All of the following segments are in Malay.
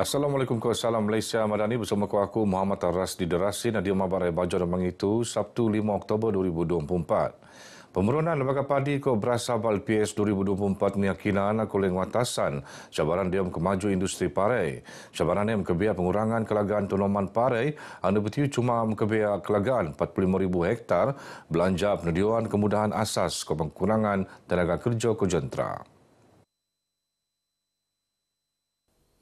Assalamualaikum ke Salam Malaysia Madani bersama ku aku Muhammad Aras di Derasi dan Mabarai Bajo Remang itu Sabtu 5 Oktober 2024. Pemerunan Lembaga Padi ke Beras Sabal PS 2024 meyakinan kuling watasan cabaran dia kemaju industri parai. Cabaran dia kebiak pengurangan kelagaan tunaman parai anda betul cuma kebiak kelagaan 45,000 hektar belanja penediaan kemudahan asas ke tenaga kerja ke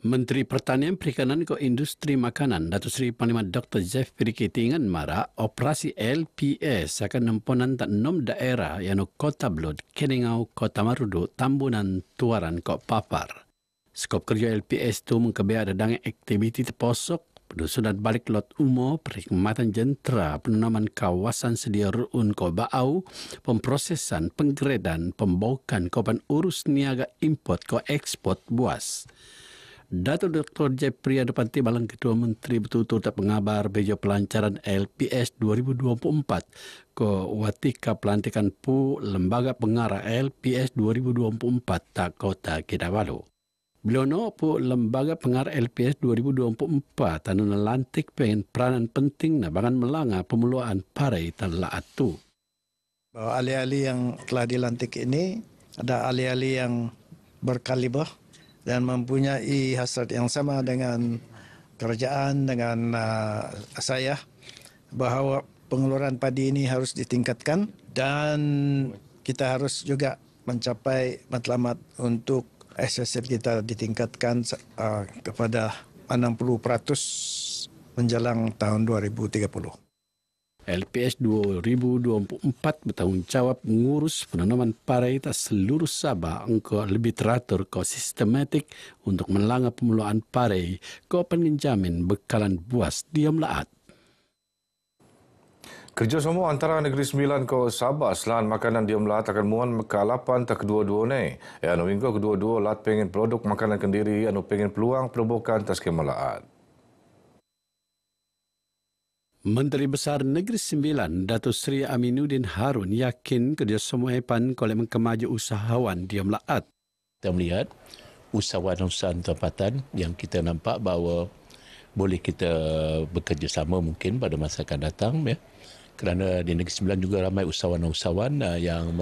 Menteri Pertanian, Perikanan dan Industri Makanan Datuk Seri Panglima Dr. Jeff Perikitingan Mara operasi LPS akan nempunan tak nom daerah yang Kota Blod, Keningau, Kota Marudu, Tambunan, Tuaran, Kok Papar. Skop kerja LPS itu mengkebiak dadang aktiviti terposok Pendusunan balik lot umo, perkhidmatan jentera, penanaman kawasan sedia ruun ko baau, pemprosesan, penggeredan, pembaukan, kopan urus niaga import ko ekspor buas. Datuk Dr. Jepria Depanti Balang Ketua Menteri bertutur tak pengabar beja pelancaran LPS 2024 ke Watika Pelantikan Pu Lembaga Pengarah LPS 2024 tak Kota Kedabalu. Beliau no pu Lembaga Pengarah LPS 2024 tanu lantik pengen peranan penting na bangan melanga pemuluan parai telah tu. Bahawa alih alih yang telah dilantik ini ada alih alih yang berkaliber dan mempunyai hasrat yang sama dengan kerajaan dengan uh, saya bahawa pengeluaran padi ini harus ditingkatkan dan kita harus juga mencapai matlamat untuk SSR kita ditingkatkan uh, kepada 60% menjelang tahun 2030. LPS 2024 bertanggungjawab mengurus penanaman paritas seluruh Sabah engkau lebih teratur ke sistematik untuk melanggar pemeluan parai ke penginjamin bekalan buas diam Kerja semua antara Negeri Sembilan ke Sabah selain makanan diam lah takkan muan meka lapan tak kedua-dua ni. Ya, no minggu kedua-dua lat pengen produk makanan kendiri, anu pengen peluang perubukan tak skema Menteri Besar Negeri Sembilan, Datuk Seri Aminuddin Harun yakin kerjasama EPAN kalau mengkemaju usahawan di Melaat. Kita melihat usahawan-usahawan tempatan yang kita nampak bahawa boleh kita bekerjasama mungkin pada masa akan datang ya. Kerana di Negeri Sembilan juga ramai usahawan-usahawan uh, yang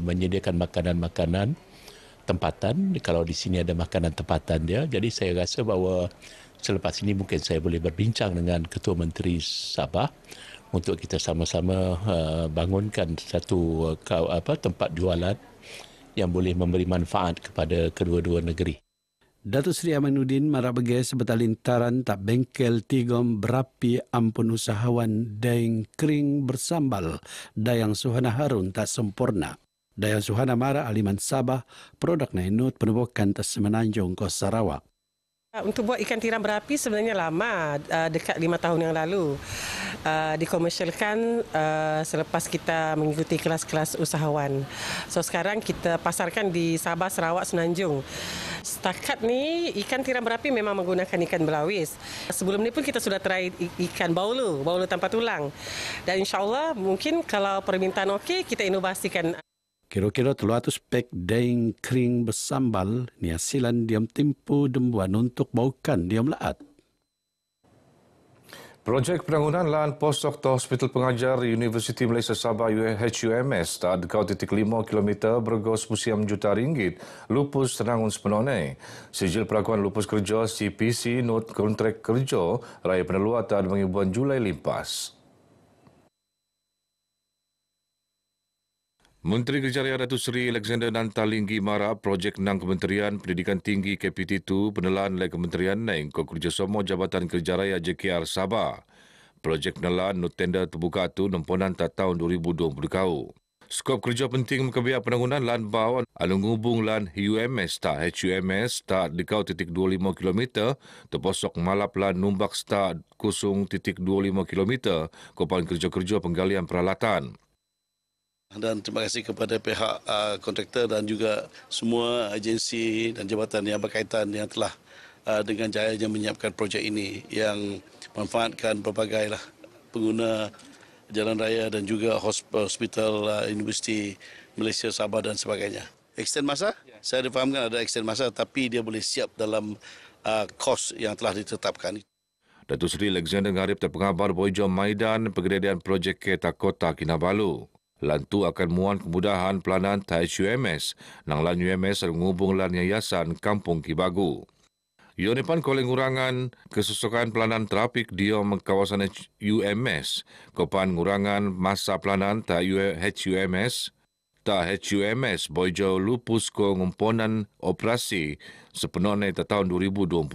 menyediakan makanan-makanan tempatan. Kalau di sini ada makanan tempatan dia. Jadi saya rasa bahawa selepas ini mungkin saya boleh berbincang dengan Ketua Menteri Sabah untuk kita sama-sama uh, bangunkan satu uh, apa, tempat jualan yang boleh memberi manfaat kepada kedua-dua negeri. Datuk Seri Amanuddin Marabege sebetulin lintaran tak bengkel tigom berapi ampun usahawan deng kering bersambal dayang suhana harun tak sempurna. Daya Zuhana Mara, Aliman Sabah, Produk Nainut, Penubukan Tas Semenanjung, Kos Sarawak. Ah, untuk buat ikan tiram berapi sebenarnya lama, ah, dekat lima tahun yang lalu. Ah, dikomersialkan selepas kita mengikuti kelas-kelas usahawan. So sekarang kita pasarkan di Sabah, Sarawak, Senanjung. Setakat ni ikan tiram berapi memang menggunakan ikan belawis. Sebelum ni pun kita sudah try ikan baulu, baulu tanpa tulang. Dan insya Allah mungkin kalau permintaan okey kita inovasikan. Kira-kira 300 pek deng kering bersambal ni hasilan diam timpu dembuan untuk baukan diam laat. Projek penanggungan lahan pos Doktor Hospital Pengajar Universiti Malaysia Sabah UHUMS tak dekau titik 5 kilometer bergos musim juta ringgit lupus tenangun sepenuhnya. Sijil perakuan lupus kerja CPC not kontrak kerja raya peneluat dan mengibuan Julai limpas. Menteri Kerjaya Datu Seri Alexander Nantalinggi Mara, projek nang Kementerian Pendidikan Tinggi kpt itu penelan oleh Kementerian Naing Kerjasama Jabatan Kerjaya JKR Sabah. Projek penelan no tender terbuka tu nomponan ta tahun 2020 kau. Skop kerja penting kebiak penanggungan lan bawang alung hubung lan UMS tak HUMS ta dekau titik 25 km terposok malap lan numbak tak kusung titik 25 km kopan kerja-kerja penggalian peralatan dan terima kasih kepada pihak uh, kontraktor dan juga semua agensi dan jabatan yang berkaitan yang telah uh, dengan jayanya menyiapkan projek ini yang memanfaatkan pelbagai lah pengguna jalan raya dan juga hospital uh, universiti Malaysia Sabah dan sebagainya. Extend masa? Ya. Saya difahamkan ada extend masa tapi dia boleh siap dalam uh, kos yang telah ditetapkan. Datuk Seri Alexander Ngarib terpengabar bojo Maidan pengerjaan projek kereta kota Kinabalu. Lantu akan muan kemudahan pelanan Tai UMS, nang lan UMS dan menghubung lan Yayasan Kampung Kibagu. Yonipan koleng urangan kesusukan pelanan trafik dia kawasan UMS, kopan urangan masa pelanan ta UMS, ta HUMS bojo lupus ko ngumponan operasi sepenuhnya ta tahun 2026.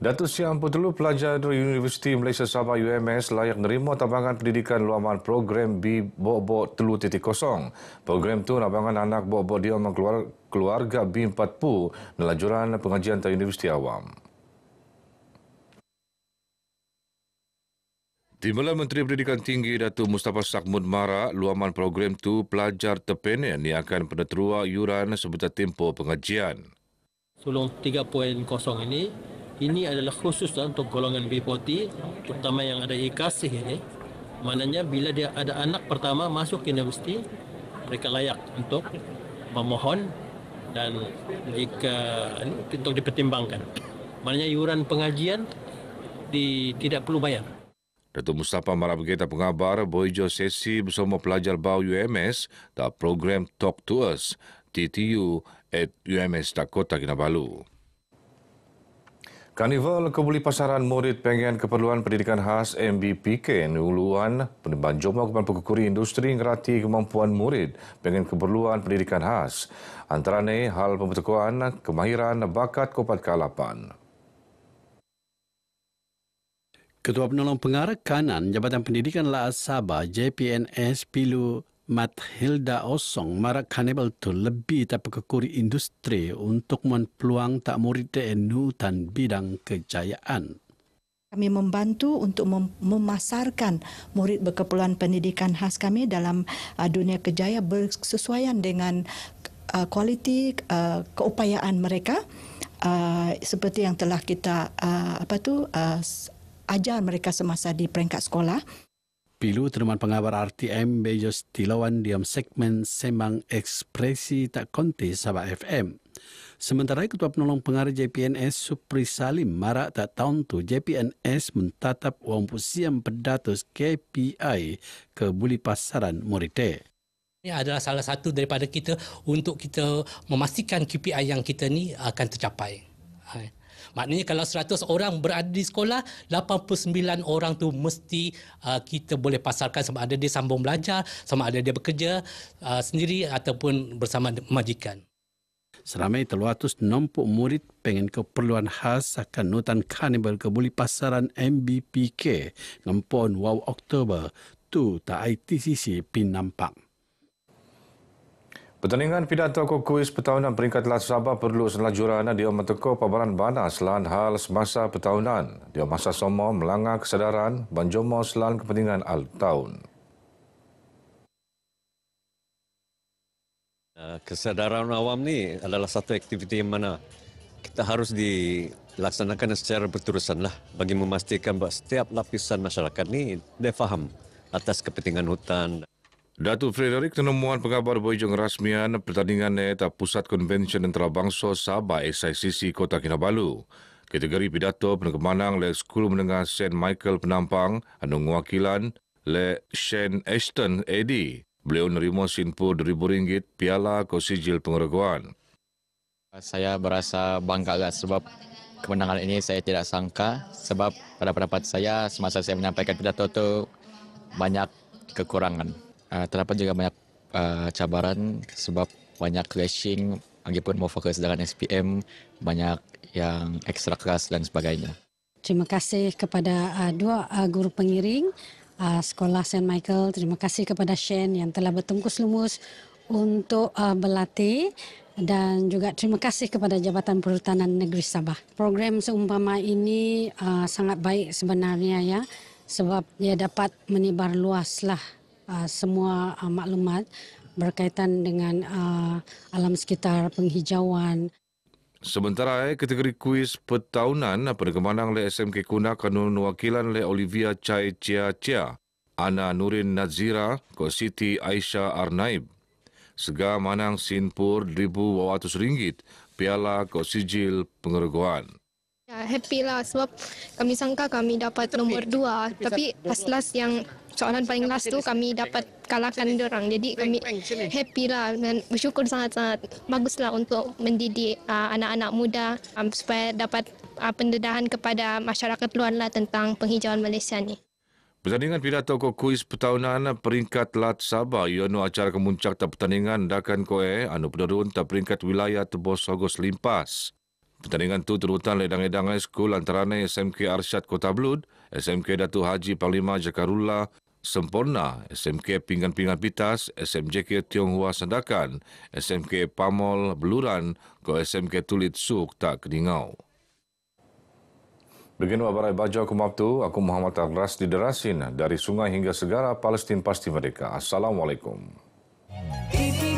Datuk Siam Putulu, pelajar dari Universiti Malaysia Sabah UMS layak menerima tabangan pendidikan luaman program B Bobo Telu Titik Kosong. Program itu nabangan anak Bobo dia mengeluar keluarga b empat puluh dalam jurusan pengajian dari Universiti Awam. Timbalan Menteri Pendidikan Tinggi Datuk Mustafa Sakmud Mara, luaman program itu pelajar terpenen yang akan penetrua yuran sebetul tempoh pengajian. Sulung 3.0 ini ini adalah khusus lah untuk golongan B40 terutama yang ada ikasih ini maknanya bila dia ada anak pertama masuk ke universiti mereka layak untuk memohon dan jika untuk dipertimbangkan maknanya yuran pengajian di, tidak perlu bayar Datuk Mustafa Marabegeta pengabar Boyjo sesi bersama pelajar bau UMS dan program Talk to Us TTU at UMS Dakota Kinabalu. Karnival Kebuli Pasaran Murid Pengen Keperluan Pendidikan Khas MBPK Nuluan Penimbang Jomlah Kepulauan Pekukuri Industri Ngerati Kemampuan Murid Pengen Keperluan Pendidikan Khas Antarane Hal Pembetukuan Kemahiran Bakat Kopat Kalapan Ketua Penolong Pengarah Kanan Jabatan Pendidikan Laas Sabah JPNS Pilu Mathilda Osong marak kanibal tu lebih tak pekekuri industri untuk peluang tak murid TNU dan bidang kejayaan. Kami membantu untuk mem- memasarkan murid berkepulauan pendidikan khas kami dalam uh, dunia kejaya bersesuaian dengan uh, kualiti uh, keupayaan mereka uh, seperti yang telah kita uh, apa tu uh, ajar mereka semasa di peringkat sekolah pilu teman pengabar RTM bejo stilawan diam segmen Semang Ekspresi Tak Konti Sabah FM. Sementara Ketua Penolong Pengarah JPNS Supri Salim marak tak tahun tu JPNS mentatap wang pusiam pedatus KPI ke Buli Pasaran Morite. Ini adalah salah satu daripada kita untuk kita memastikan KPI yang kita ni akan tercapai. Maknanya kalau 100 orang berada di sekolah, 89 orang tu mesti uh, kita boleh pasarkan sama ada dia sambung belajar, sama ada dia bekerja uh, sendiri ataupun bersama majikan. Seramai 360 murid pengen keperluan khas akan nutan karnival ke buli pasaran MBPK ngempon Wow Oktober tu tak ITCC pin nampak. Pertandingan pidato kukuis pertahunan peringkat Lat Sabah perlu selan jurana dia menteko pabaran bana selan hal semasa pertahunan. Dia masa somo melanga kesedaran banjomo selan kepentingan al tahun. Uh, kesedaran awam ni adalah satu aktiviti yang mana kita harus dilaksanakan secara berterusan lah bagi memastikan bahawa setiap lapisan masyarakat ni dia faham atas kepentingan hutan. Datuk Frederick Tenemuan Pengabar Bojong Rasmian Pertandingan Eta Pusat Konvensyen Antarabangsa Sabah SICC Kota Kinabalu. Kategori pidato penegemanang le Sekolah Menengah St. Michael Penampang anung mewakilan le Shane Ashton Eddy. Beliau nerima sinpo rm ringgit piala kosijil pengeraguan. Saya berasa bangga sebab kemenangan ini saya tidak sangka sebab pada pendapat saya semasa saya menyampaikan pidato itu banyak kekurangan uh, terdapat juga banyak uh, cabaran sebab banyak clashing lagi pun mau fokus dengan SPM banyak yang ekstra kelas dan sebagainya. Terima kasih kepada uh, dua uh, guru pengiring uh, sekolah Saint Michael. Terima kasih kepada Shen yang telah bertungkus lumus untuk uh, berlatih dan juga terima kasih kepada Jabatan Perhutanan Negeri Sabah. Program seumpama ini uh, sangat baik sebenarnya ya sebab ia dapat menyebar luaslah Uh, semua uh, maklumat berkaitan dengan uh, alam sekitar penghijauan. Sementara eh, kategori kuis pertahunan penegemanan oleh SMK Kuna kanun wakilan oleh Olivia Chai Chia Chia, Ana Nurin Nazira, Kositi Siti Aisyah Arnaib. Sega manang Sinpur rm ringgit piala Ko Sijil Uh, happy lah sebab kami sangka kami dapat tapi, nombor dua tapi, tapi last yang soalan paling last tu kami dapat kalahkan orang jadi kami happy lah dan bersyukur sangat-sangat baguslah untuk mendidik uh, anak-anak muda um, supaya dapat uh, pendedahan kepada masyarakat luar lah tentang penghijauan Malaysia ni Pertandingan pidato ko kuis pertahunan peringkat Lat Sabah ia acara kemuncak ta pertandingan dakan ko eh anu peduru peringkat wilayah Tebos Sogos Limpas. Pertandingan itu turutan ledang-ledang high school antara SMK Arsyad Kota Blud, SMK Datu Haji Panglima Jakarula, Sempurna, SMK Pinggan-Pinggan Pitas, SMJK Tionghoa Sandakan, SMK Pamol Beluran, ko SMK Tulit Suk Tak Keningau. Begini wabarai baju aku maptu, aku Muhammad Agras di Derasin, dari sungai hingga segara, Palestin pasti merdeka. Assalamualaikum. Ibi.